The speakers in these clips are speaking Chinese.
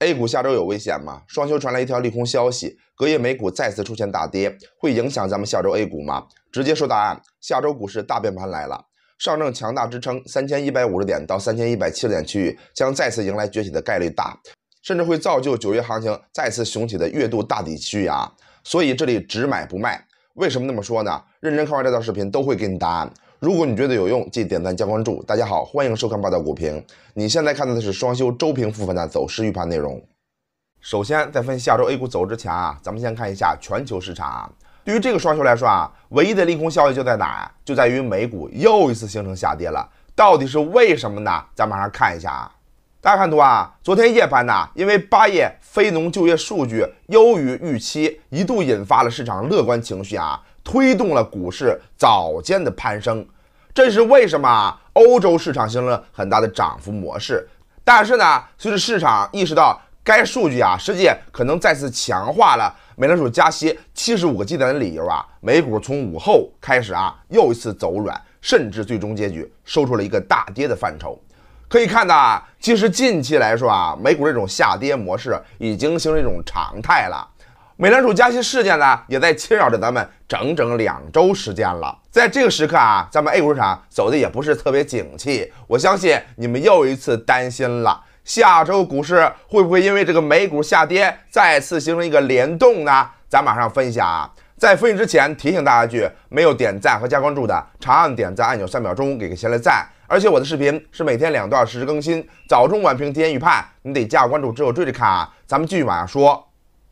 A 股下周有危险吗？双休传来一条利空消息，隔夜美股再次出现大跌，会影响咱们下周 A 股吗？直接说答案，下周股市大变盘来了，上证强大支撑三千一百五十点到三千一百七十点区域，将再次迎来崛起的概率大，甚至会造就九月行情再次雄起的月度大底区域啊！所以这里只买不卖。为什么那么说呢？认真看完这段视频，都会给你答案。如果你觉得有用，记得点赞加关注。大家好，欢迎收看霸道股评。你现在看到的是双休周评部分的走势预判内容。首先，在分析下周 A 股走之前啊，咱们先看一下全球市场。对于这个双休来说啊，唯一的利空消息就在哪啊？就在于美股又一次形成下跌了。到底是为什么呢？咱马上看一下啊。大家看图啊，昨天夜盘呢，因为八月非农就业数据优于预期，一度引发了市场乐观情绪啊。推动了股市早间的攀升，这是为什么？欧洲市场形成了很大的涨幅模式，但是呢，随着市场意识到该数据啊，实际可能再次强化了美联储加息七十五个基点的理由啊，美股从午后开始啊，又一次走软，甚至最终结局收出了一个大跌的范畴。可以看到，啊，其实近期来说啊，美股这种下跌模式已经形成一种常态了。美联储加息事件呢，也在侵扰着咱们整整两周时间了。在这个时刻啊，咱们 A 股市场走的也不是特别景气。我相信你们又一次担心了，下周股市会不会因为这个美股下跌再次形成一个联动呢？咱马上分析啊！在分析之前提醒大家一句，没有点赞和加关注的，长按点赞按钮三秒钟给个闲来赞。而且我的视频是每天两段实时更新，早中晚评、提前预判，你得加关注之后追着看啊！咱们继续往下说。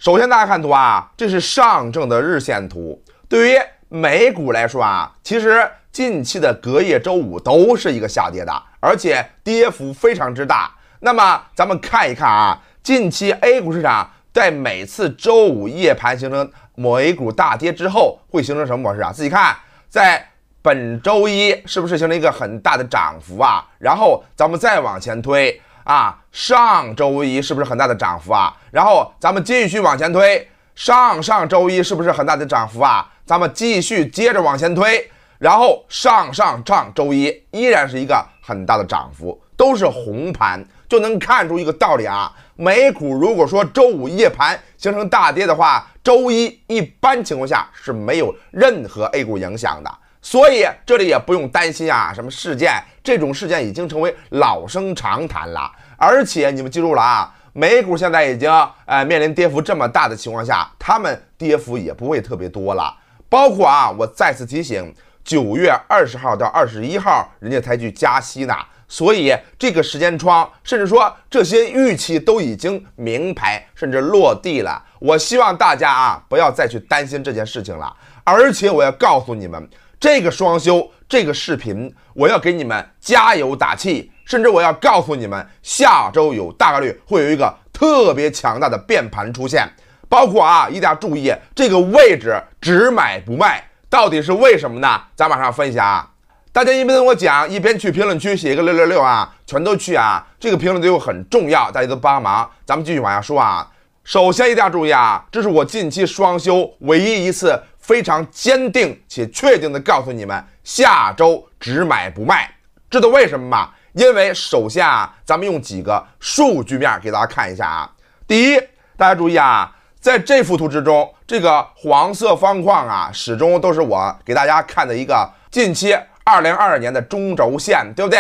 首先，大家看图啊，这是上证的日线图。对于美股来说啊，其实近期的隔夜周五都是一个下跌的，而且跌幅非常之大。那么咱们看一看啊，近期 A 股市场在每次周五夜盘形成某 A 股大跌之后，会形成什么模式啊？自己看，在本周一是不是形成一个很大的涨幅啊？然后咱们再往前推。啊，上周一是不是很大的涨幅啊？然后咱们继续往前推，上上周一是不是很大的涨幅啊？咱们继续接着往前推，然后上上上周一依然是一个很大的涨幅，都是红盘，就能看出一个道理啊。美股如果说周五夜盘形成大跌的话，周一一般情况下是没有任何 A 股影响的。所以这里也不用担心啊，什么事件这种事件已经成为老生常谈了。而且你们记住了啊，美股现在已经呃面临跌幅这么大的情况下，他们跌幅也不会特别多了。包括啊，我再次提醒，九月二十号到二十一号人家才去加息呢，所以这个时间窗，甚至说这些预期都已经明牌，甚至落地了。我希望大家啊不要再去担心这件事情了。而且我要告诉你们。这个双休，这个视频，我要给你们加油打气，甚至我要告诉你们，下周有大概率会有一个特别强大的变盘出现，包括啊，一定要注意，这个位置只买不卖，到底是为什么呢？咱马上分析啊！大家一边我讲，一边去评论区写一个六六六啊，全都去啊！这个评论对我很重要，大家都帮忙。咱们继续往下说啊！首先，一定要注意啊，这是我近期双休唯一一次。非常坚定且确定的告诉你们，下周只买不卖。知道为什么吗？因为首先啊，咱们用几个数据面给大家看一下啊。第一，大家注意啊，在这幅图之中，这个黄色方框啊，始终都是我给大家看的一个近期二零二二年的中轴线，对不对？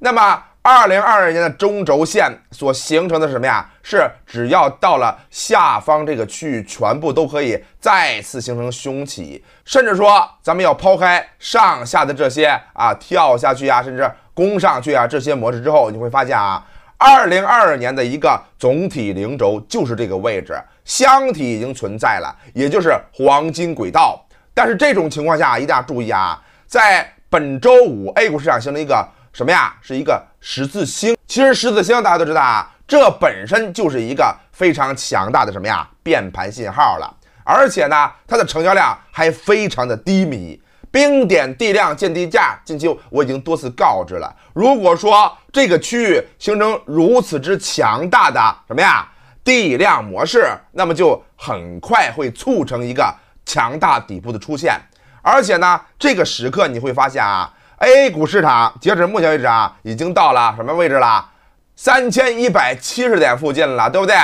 那么。二零二二年的中轴线所形成的是什么呀？是只要到了下方这个区域，全部都可以再次形成凶起，甚至说咱们要抛开上下的这些啊跳下去啊，甚至攻上去啊这些模式之后，你会发现啊，二零二二年的一个总体零轴就是这个位置，箱体已经存在了，也就是黄金轨道。但是这种情况下，一定要注意啊，在本周五 A 股市场形成一个。什么呀？是一个十字星。其实十字星大家都知道啊，这本身就是一个非常强大的什么呀变盘信号了。而且呢，它的成交量还非常的低迷，冰点地量见地价。近期我已经多次告知了，如果说这个区域形成如此之强大的什么呀地量模式，那么就很快会促成一个强大底部的出现。而且呢，这个时刻你会发现啊。A 股市场截止目前为止啊，已经到了什么位置了？三千一百七十点附近了，对不对？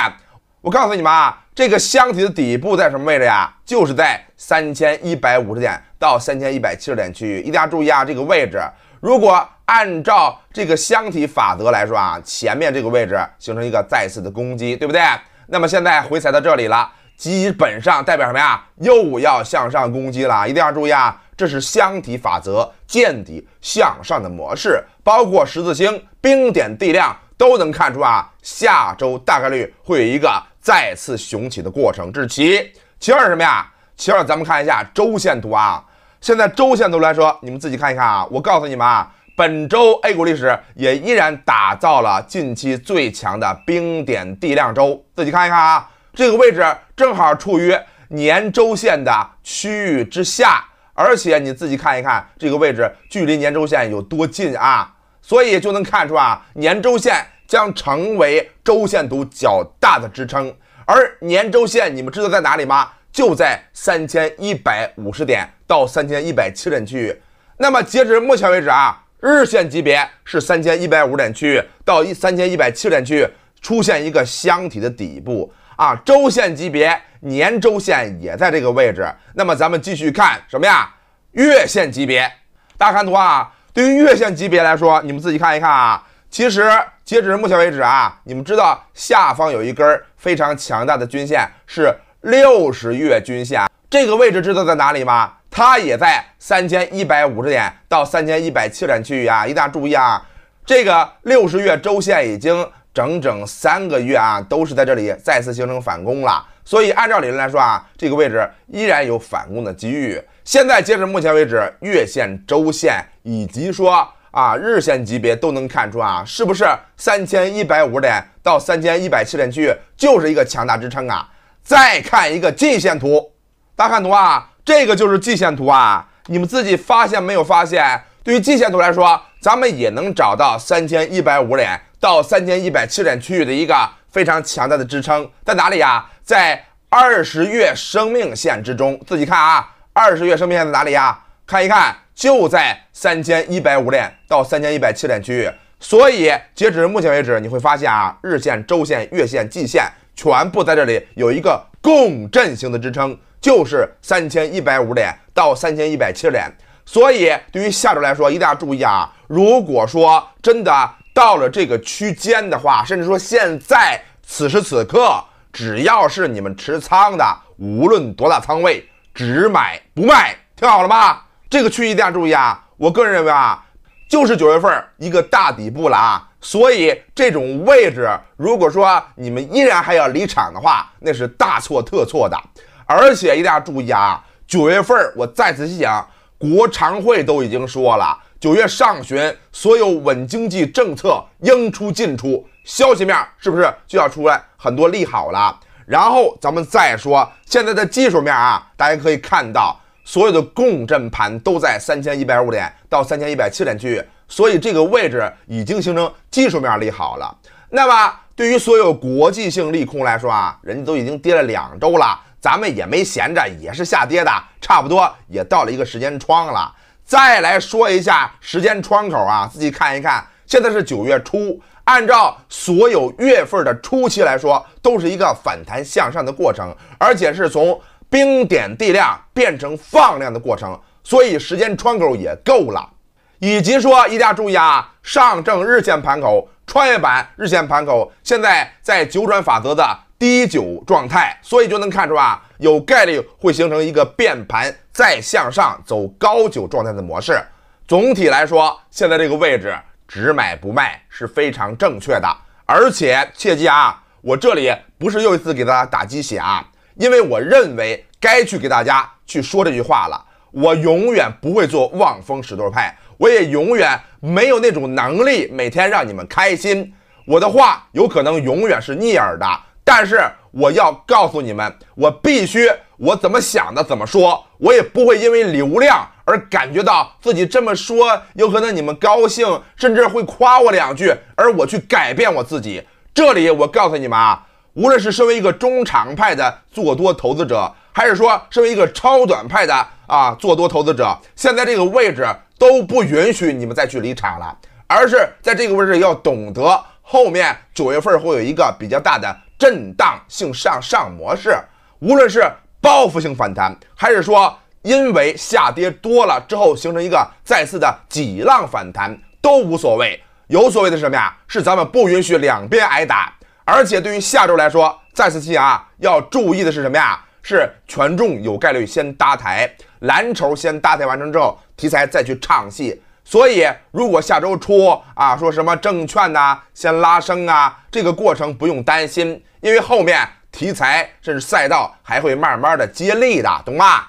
我告诉你们啊，这个箱体的底部在什么位置呀？就是在三千一百五十点到三千一百七十点区域。一定要注意啊，这个位置。如果按照这个箱体法则来说啊，前面这个位置形成一个再次的攻击，对不对？那么现在回踩到这里了，基本上代表什么呀？又要向上攻击了，一定要注意啊！这是箱体法则见底向上的模式，包括十字星、冰点地量都能看出啊，下周大概率会有一个再次雄起的过程。这是其其二是什么呀？其二咱们看一下周线图啊，现在周线图来说，你们自己看一看啊。我告诉你们啊，本周 A 股历史也依然打造了近期最强的冰点地量周，自己看一看啊，这个位置正好处于年周线的区域之下。而且你自己看一看这个位置距离年周线有多近啊，所以就能看出啊，年周线将成为周线图较大的支撑。而年周线你们知道在哪里吗？就在三千一百五十点到三千一百七点区域。那么截止目前为止啊，日线级别是三千一百五十点区域到一三千一百七十点区域出现一个箱体的底部。啊，周线级别、年周线也在这个位置。那么咱们继续看什么呀？月线级别，大家看图啊。对于月线级别来说，你们自己看一看啊。其实截止目前为止啊，你们知道下方有一根非常强大的均线是六十月均线，这个位置知道在哪里吗？它也在三千一百五十点到三千一百七十点区域啊。一定要注意啊，这个六十月周线已经。整整三个月啊，都是在这里再次形成反攻了。所以按照理论来说啊，这个位置依然有反攻的机遇。现在截止目前为止，月线、周线以及说啊日线级别都能看出啊，是不是三千一百五十点到三千一百七十点区域就是一个强大支撑啊？再看一个季线图，大家看图啊，这个就是季线图啊，你们自己发现没有发现？对于季线图来说，咱们也能找到三千一百五十点。到三千一百七十点区域的一个非常强大的支撑在哪里呀？在二十月生命线之中，自己看啊，二十月生命线在哪里呀？看一看，就在三千一百五点到三千一百七十点区域。所以截止目前为止，你会发现啊，日线、周线、月线、季线全部在这里有一个共振型的支撑，就是三千一百五点到三千一百七十点。所以对于下周来说，一定要注意啊，如果说真的。到了这个区间的话，甚至说现在此时此刻，只要是你们持仓的，无论多大仓位，只买不卖，听好了吧。这个区域一定要注意啊！我个人认为啊，就是九月份一个大底部了啊。所以这种位置，如果说你们依然还要离场的话，那是大错特错的。而且一定要注意啊，九月份我再仔细讲，国常会都已经说了。九月上旬，所有稳经济政策应出尽出，消息面是不是就要出来很多利好了？然后咱们再说现在的技术面啊，大家可以看到，所有的共振盘都在三千一百五点到三千一百七点区域，所以这个位置已经形成技术面利好了。那么对于所有国际性利空来说啊，人家都已经跌了两周了，咱们也没闲着，也是下跌的，差不多也到了一个时间窗了。再来说一下时间窗口啊，自己看一看，现在是九月初，按照所有月份的初期来说，都是一个反弹向上的过程，而且是从冰点地量变成放量的过程，所以时间窗口也够了。以及说，一定要注意啊，上证日线盘口、创业板日线盘口，现在在九转法则的。低九状态，所以就能看出啊，有概率会形成一个变盘，再向上走高九状态的模式。总体来说，现在这个位置只买不卖是非常正确的。而且切记啊，我这里不是又一次给大家打鸡血啊，因为我认为该去给大家去说这句话了。我永远不会做望风使舵派，我也永远没有那种能力每天让你们开心。我的话有可能永远是逆耳的。但是我要告诉你们，我必须我怎么想的怎么说，我也不会因为流量而感觉到自己这么说有可能你们高兴，甚至会夸我两句，而我去改变我自己。这里我告诉你们啊，无论是身为一个中长派的做多投资者，还是说身为一个超短派的啊做多投资者，现在这个位置都不允许你们再去离场了，而是在这个位置要懂得后面九月份会有一个比较大的。震荡性上上模式，无论是报复性反弹，还是说因为下跌多了之后形成一个再次的挤浪反弹，都无所谓。有所谓的是什么呀？是咱们不允许两边挨打。而且对于下周来说，再次提醒啊，要注意的是什么呀？是权重有概率先搭台，蓝筹先搭台完成之后，题材再去唱戏。所以，如果下周初啊，说什么证券哪先拉升啊，这个过程不用担心，因为后面题材甚至赛道还会慢慢的接力的，懂吗？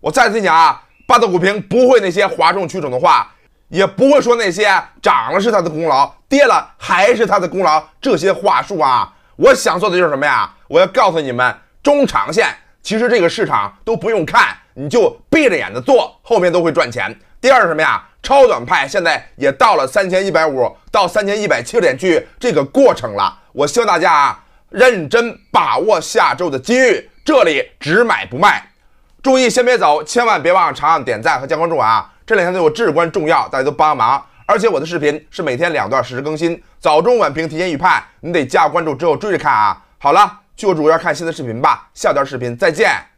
我再次讲啊，八道股评不会那些哗众取宠的话，也不会说那些涨了是他的功劳，跌了还是他的功劳，这些话术啊，我想做的就是什么呀？我要告诉你们，中长线其实这个市场都不用看，你就闭着眼睛做，后面都会赚钱。第二什么呀？超短派现在也到了三千一百五到三千一百七点去这个过程了。我希望大家啊，认真把握下周的机遇，这里只买不卖。注意，先别走，千万别忘了长按点赞和加关注啊！这两天对我至关重要，大家都帮帮忙。而且我的视频是每天两段实时更新，早中晚评提前预判，你得加关注之后追着看啊！好了，就主要看新的视频吧，下段视频再见。